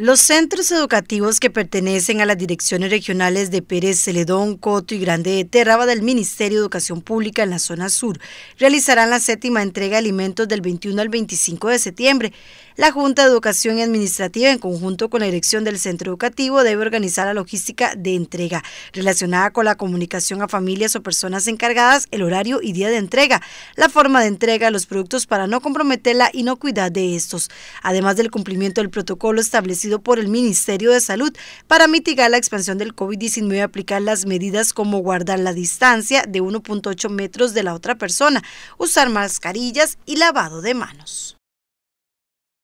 Los centros educativos que pertenecen a las direcciones regionales de Pérez Celedón, Coto y Grande de Terraba del Ministerio de Educación Pública en la zona sur realizarán la séptima entrega de alimentos del 21 al 25 de septiembre. La Junta de Educación y Administrativa, en conjunto con la dirección del centro educativo, debe organizar la logística de entrega relacionada con la comunicación a familias o personas encargadas, el horario y día de entrega, la forma de entrega de los productos para no comprometer la inocuidad de estos, además del cumplimiento del protocolo establecido por el Ministerio de Salud para mitigar la expansión del COVID-19 y aplicar las medidas como guardar la distancia de 1.8 metros de la otra persona, usar mascarillas y lavado de manos.